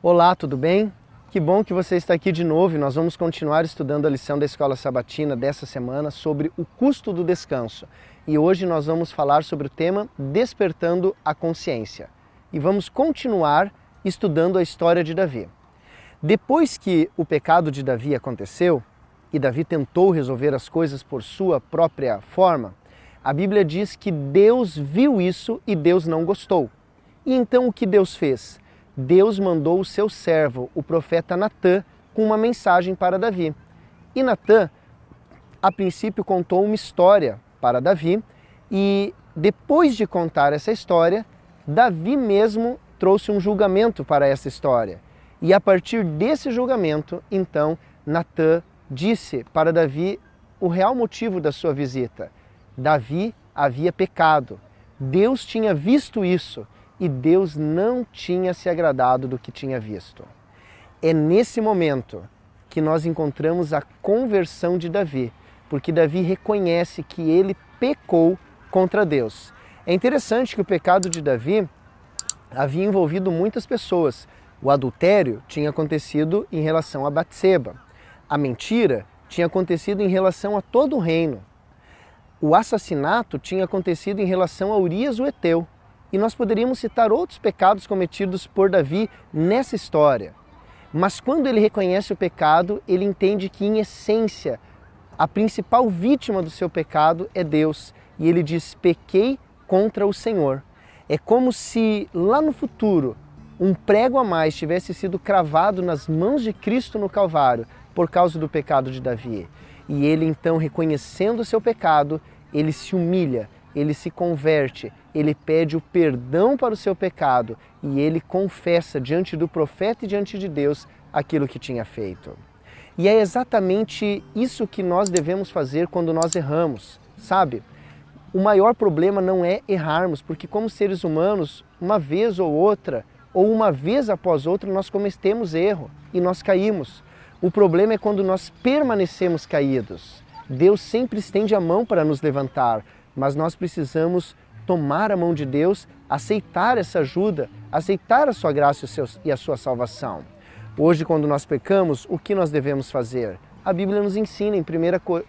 Olá, tudo bem? Que bom que você está aqui de novo nós vamos continuar estudando a lição da Escola Sabatina dessa semana sobre o custo do descanso. E hoje nós vamos falar sobre o tema Despertando a Consciência. E vamos continuar estudando a história de Davi. Depois que o pecado de Davi aconteceu e Davi tentou resolver as coisas por sua própria forma, a Bíblia diz que Deus viu isso e Deus não gostou. E então o que Deus fez? Deus mandou o seu servo, o profeta Natã, com uma mensagem para Davi. E Natã, a princípio, contou uma história para Davi, e depois de contar essa história, Davi mesmo trouxe um julgamento para essa história. E a partir desse julgamento, então, Natã disse para Davi o real motivo da sua visita. Davi havia pecado. Deus tinha visto isso e Deus não tinha se agradado do que tinha visto. É nesse momento que nós encontramos a conversão de Davi, porque Davi reconhece que ele pecou contra Deus. É interessante que o pecado de Davi havia envolvido muitas pessoas. O adultério tinha acontecido em relação a Batseba. A mentira tinha acontecido em relação a todo o reino. O assassinato tinha acontecido em relação a Urias o Eteu. E nós poderíamos citar outros pecados cometidos por Davi nessa história. Mas quando ele reconhece o pecado, ele entende que, em essência, a principal vítima do seu pecado é Deus. E ele diz: Pequei contra o Senhor. É como se lá no futuro um prego a mais tivesse sido cravado nas mãos de Cristo no Calvário por causa do pecado de Davi. E ele então, reconhecendo o seu pecado, ele se humilha, ele se converte, ele pede o perdão para o seu pecado e ele confessa diante do profeta e diante de Deus aquilo que tinha feito. E é exatamente isso que nós devemos fazer quando nós erramos, sabe? O maior problema não é errarmos, porque como seres humanos, uma vez ou outra, ou uma vez após outra, nós cometemos erro e nós caímos. O problema é quando nós permanecemos caídos. Deus sempre estende a mão para nos levantar, mas nós precisamos tomar a mão de Deus, aceitar essa ajuda, aceitar a sua graça e a sua salvação. Hoje, quando nós pecamos, o que nós devemos fazer? A Bíblia nos ensina em 1,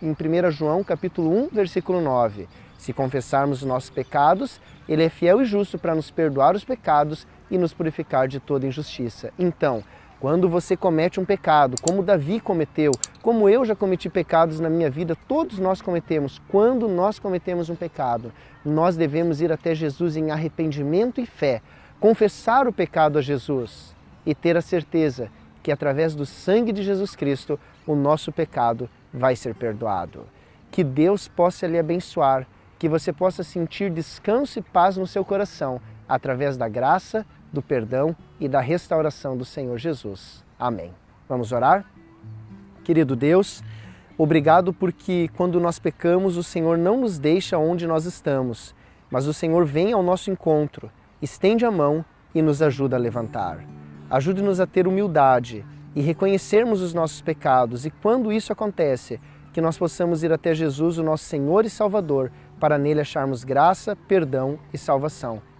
em João capítulo 1, versículo 9. Se confessarmos os nossos pecados, Ele é fiel e justo para nos perdoar os pecados e nos purificar de toda injustiça. Então, quando você comete um pecado, como Davi cometeu, como eu já cometi pecados na minha vida, todos nós cometemos. Quando nós cometemos um pecado, nós devemos ir até Jesus em arrependimento e fé, confessar o pecado a Jesus e ter a certeza que através do sangue de Jesus Cristo o nosso pecado vai ser perdoado. Que Deus possa lhe abençoar, que você possa sentir descanso e paz no seu coração através da graça do perdão e da restauração do Senhor Jesus. Amém. Vamos orar? Querido Deus, obrigado porque quando nós pecamos, o Senhor não nos deixa onde nós estamos, mas o Senhor vem ao nosso encontro, estende a mão e nos ajuda a levantar. Ajude-nos a ter humildade e reconhecermos os nossos pecados, e quando isso acontece, que nós possamos ir até Jesus, o nosso Senhor e Salvador, para nele acharmos graça, perdão e salvação